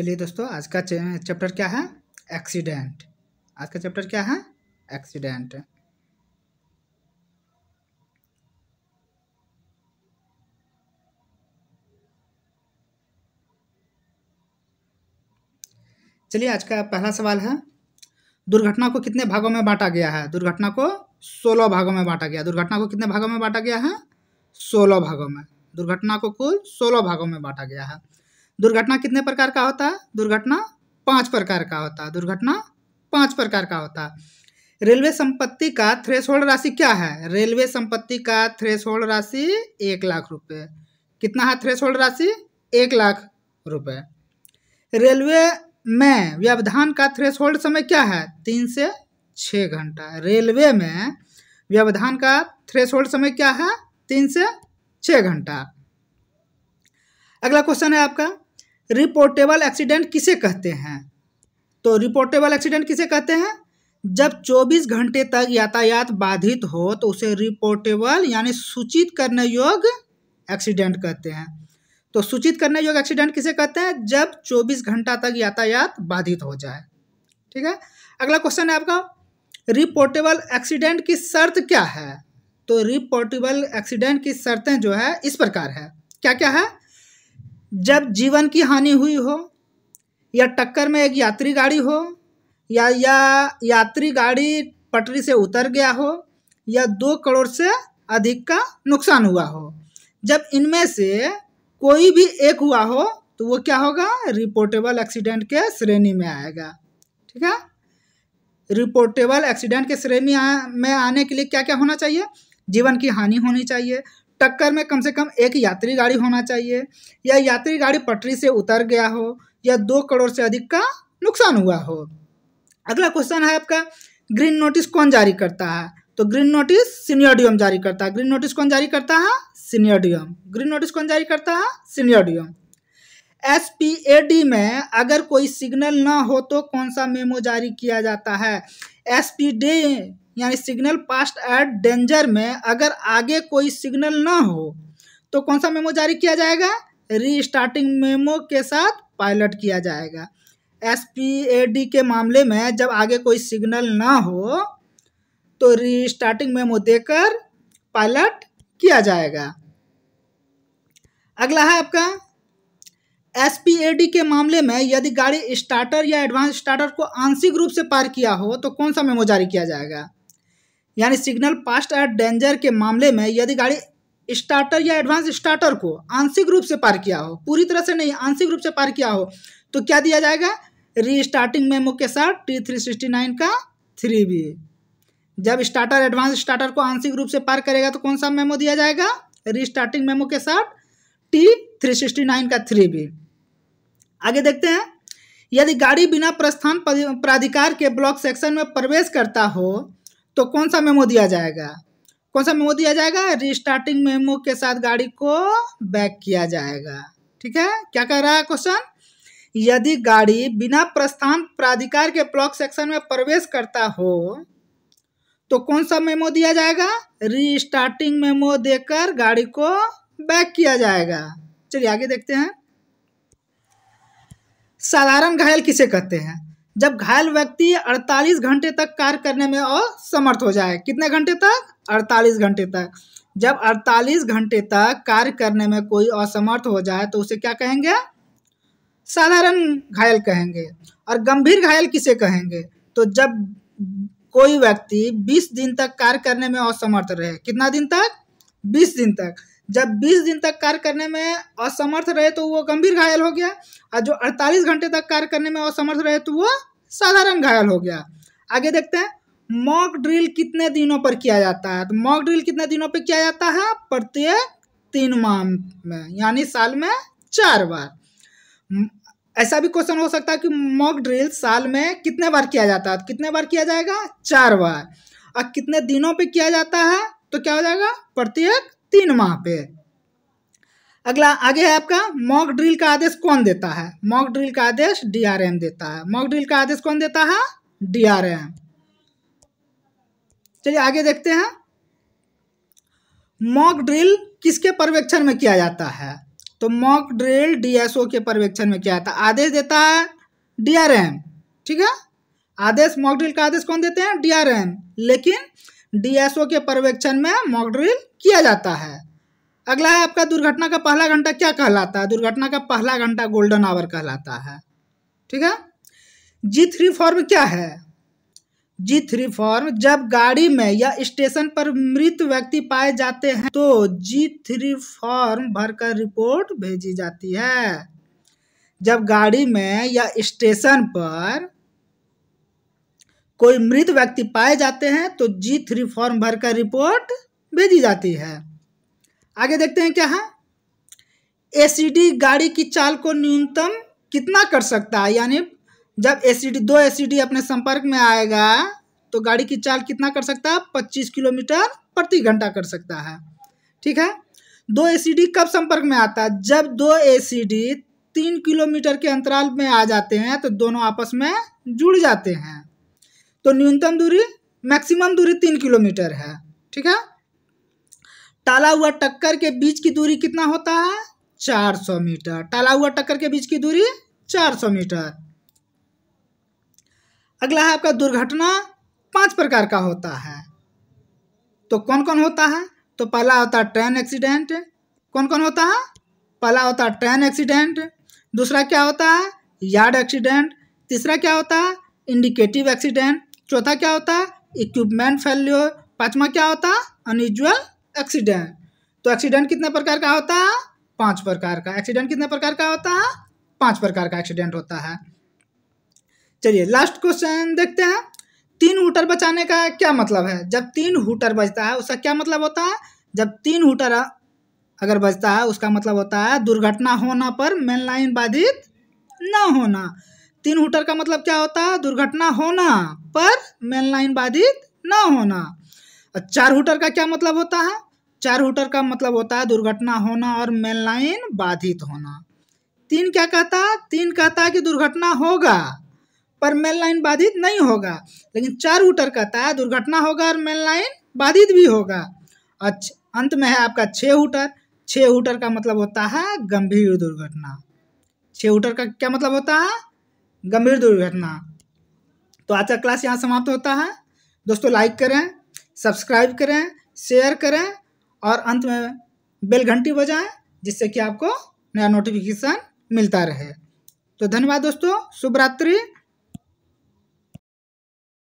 चलिए दोस्तों आज का चैप्टर क्या है एक्सीडेंट आज का चैप्टर क्या है एक्सीडेंट चलिए आज का पहला सवाल है दुर्घटना को कितने भागों में बांटा गया है दुर्घटना को सोलह भागों में बांटा गया दुर्घटना को कितने भागों में बांटा गया है सोलह भागों में दुर्घटना को कुल सोलह भागों में बांटा गया है दुर्घटना कितने प्रकार का होता है दुर्घटना पाँच प्रकार का होता है दुर्घटना पांच प्रकार का होता है रेलवे संपत्ति का थ्रेश होल्ड राशि क्या है रेलवे संपत्ति का थ्रेश होल्ड राशि एक लाख रुपये कितना है थ्रेश होल्ड राशि एक लाख रुपये रेलवे में व्यवधान का थ्रेश होल्ड समय क्या है तीन से छः घंटा रेलवे में व्यवधान का थ्रेश होल्ड समय क्या है तीन से छः घंटा अगला क्वेश्चन है आपका रिपोर्टेबल एक्सीडेंट किसे कहते हैं तो रिपोर्टेबल एक्सीडेंट किसे कहते हैं जब 24 घंटे तक यातायात बाधित हो तो उसे रिपोर्टेबल यानी सूचित करने योग्य एक्सीडेंट कहते हैं तो सूचित करने योग्य एक्सीडेंट किसे कहते हैं जब 24 घंटा तक यातायात बाधित हो जाए ठीक है अगला क्वेश्चन है आपका रिपोर्टेबल एक्सीडेंट की शर्त क्या है तो रिपोर्टेबल एक्सीडेंट की शर्तें जो है इस प्रकार है क्या क्या है जब जीवन की हानि हुई हो या टक्कर में एक यात्री गाड़ी हो या या यात्री गाड़ी पटरी से उतर गया हो या दो करोड़ से अधिक का नुकसान हुआ हो जब इनमें से कोई भी एक हुआ हो तो वो क्या होगा रिपोर्टेबल एक्सीडेंट के श्रेणी में आएगा ठीक है रिपोर्टेबल एक्सीडेंट के श्रेणी में आने के लिए क्या क्या होना चाहिए जीवन की हानि होनी चाहिए टक्कर में कम से कम एक यात्री गाड़ी होना चाहिए या यात्री गाड़ी पटरी से उतर गया हो या दो करोड़ से अधिक का नुकसान हुआ हो अगला क्वेश्चन है आपका ग्रीन नोटिस कौन जारी करता है तो ग्रीन नोटिस सीनियर डीएम जारी करता है ग्रीन नोटिस कौन जारी करता है सीनियर डीएम ग्रीन नोटिस कौन जारी करता है senior DM S P A D में अगर कोई सिग्नल ना हो तो कौन सा मेमो जारी किया जाता है एस पी डी यानी सिग्नल पास्ट एट डेंजर में अगर आगे कोई सिग्नल ना हो तो कौन सा मेमो जारी किया जाएगा रीस्टार्टिंग मेमो के साथ पायलट किया जाएगा एस पी ए डी के मामले में जब आगे कोई सिग्नल ना हो तो रीस्टार्टिंग मेमो देकर पायलट किया जाएगा अगला है आपका एस पी ए डी के मामले में यदि गाड़ी स्टार्टर या एडवांस स्टार्टर को आंशिक रूप से पार किया हो तो कौन सा मेमो जारी किया जाएगा यानी सिग्नल पास्ट एट डेंजर के मामले में यदि गाड़ी स्टार्टर या एडवांस स्टार्टर को आंशिक रूप से पार किया हो पूरी तरह से नहीं आंशिक रूप से पार किया हो तो क्या दिया जाएगा रीस्टार्टिंग मेमो के साथ टी थ्री सिक्सटी नाइन का थ्री बी जब स्टार्टर एडवांस स्टार्टर को आंशिक रूप से पार करेगा तो कौन सा मेमो दिया जाएगा रीस्टार्टिंग मेमो के साथ टी थ्री सिक्सटी नाइन का थ्री बी आगे देखते हैं यदि गाड़ी बिना प्रस्थान प्राधिकार के ब्लॉक सेक्शन में प्रवेश करता हो तो कौन सा मेमो दिया जाएगा कौन सा मेमो दिया जाएगा रिस्टार्टिंग मेमो के साथ गाड़ी को बैक किया जाएगा ठीक है क्या कह रहा है क्वेश्चन यदि गाड़ी बिना प्रस्थान प्राधिकार के ब्लॉक सेक्शन में प्रवेश करता हो तो कौन सा मेमो दिया जाएगा रीस्टार्टिंग मेमो देकर गाड़ी को बैक किया जाएगा चलिए आगे देखते हैं साधारण घायल किसे कहते हैं जब घायल व्यक्ति 48 घंटे तक कार्य करने में असमर्थ हो जाए कितने घंटे तक 48 घंटे तक जब 48 घंटे तक कार्य करने में कोई असमर्थ हो जाए तो उसे क्या कहेंगे साधारण घायल कहेंगे और गंभीर घायल किसे कहेंगे तो जब कोई व्यक्ति 20 दिन तक कार्य करने में असमर्थ रहे कितना दिन तक 20 दिन तक जब 20 दिन तक कार्य करने में असमर्थ रहे तो वो गंभीर घायल हो गया और जो 48 घंटे तक कार्य करने में असमर्थ रहे तो वो साधारण घायल हो गया आगे देखते हैं मॉक ड्रिल कितने दिनों पर किया जाता है तो मॉक ड्रिल कितने दिनों पर किया जाता है प्रत्येक तीन माह में यानी साल में चार बार ऐसा भी क्वेश्चन हो सकता है कि मॉक ड्रिल साल में कितने बार किया जाता है तो कितने बार किया जाएगा चार बार और कितने दिनों पे किया जाता है तो क्या हो जाएगा प्रत्येक तीन माह पे अगला आगे है आपका मॉक ड्रिल का आदेश कौन देता है मॉक ड्रिल का आदेश डीआरएम देता है मॉक ड्रिल का आदेश कौन देता है डीआरएम चलिए आगे देखते हैं मॉक ड्रिल किसके पर्यवेक्षण में किया जाता है तो मॉक ड्रिल डीएसओ के पर्यवेक्षण में किया जाता है आदेश देता है डीआरएम ठीक है आदेश मॉक ड्रिल का आदेश कौन देते हैं डीआरएम लेकिन डीएसओ के पर्यवेक्षण में मॉकड्रिल किया जाता है अगला है आपका दुर्घटना का पहला घंटा क्या कहलाता है दुर्घटना का पहला घंटा गोल्डन आवर कहलाता है ठीक है जी थ्री फॉर्म क्या है जी थ्री फॉर्म जब गाड़ी में या स्टेशन पर मृत व्यक्ति पाए जाते हैं तो जी थ्री फॉर्म भरकर रिपोर्ट भेजी जाती है जब गाड़ी में या स्टेशन पर कोई मृत व्यक्ति पाए जाते हैं तो जी थ्री फॉर्म भर रिपोर्ट भेजी जाती है आगे देखते हैं क्या है एसिडी गाड़ी की चाल को न्यूनतम कितना कर सकता है यानी जब एसिडी दो एसिडी अपने संपर्क में आएगा तो गाड़ी की चाल कितना कर सकता है पच्चीस किलोमीटर प्रति घंटा कर सकता है ठीक है दो एसिडी कब संपर्क में आता है जब दो एसिडी तीन किलोमीटर के अंतराल में आ जाते हैं तो दोनों आपस में जुड़ जाते हैं तो न्यूनतम दूरी मैक्सिमम दूरी तीन किलोमीटर है ठीक है टाला हुआ टक्कर के बीच की दूरी कितना होता है चार सौ मीटर टाला हुआ टक्कर के बीच की दूरी चार सौ मीटर अगला है आपका दुर्घटना पांच प्रकार का होता है तो कौन कौन होता है तो पहला होता है ट्रेन एक्सीडेंट कौन कौन होता है पहला होता है ट्रेन एक्सीडेंट दूसरा क्या होता है यार्ड एक्सीडेंट तीसरा क्या होता है इंडिकेटिव एक्सीडेंट चौथा क्या होता है इक्विपमेंट फेल्योर पांचवा क्या होता है अनयूजल एक्सीडेंट तो एक्सीडेंट कितने प्रकार का होता है पांच प्रकार का एक्सीडेंट कितने प्रकार का होता है पांच प्रकार का एक्सीडेंट होता है चलिए लास्ट क्वेश्चन देखते हैं तीन हुटर बचाने का क्या मतलब है जब तीन हुटर बजता है उसका क्या मतलब होता है जब तीन हुटर अगर बजता है उसका मतलब होता है दुर्घटना होना पर मेन लाइन बाधित न होना तीन हुटर का मतलब क्या होता है दुर्घटना होना पर मेन लाइन बाधित न होना चार हुटर का क्या मतलब होता है चार हुटर का मतलब होता है दुर्घटना होना और मेन लाइन बाधित होना तीन क्या कहता है तीन कहता है कि दुर्घटना होगा पर मेन लाइन बाधित नहीं होगा लेकिन चार हुटर कहता है दुर्घटना होगा और मेन लाइन बाधित भी होगा अच्छा अंत में है आपका छः हुटर छः हुटर का मतलब होता है गंभीर दुर्घटना छः हुटर का क्या मतलब होता है गंभीर दुर्घटना तो आज का क्लास यहाँ समाप्त होता है दोस्तों लाइक करें सब्सक्राइब करें शेयर करें और अंत में बेल घंटी बजाएं जिससे कि आपको नया नोटिफिकेशन मिलता रहे तो धन्यवाद दोस्तों शुभ रात्रि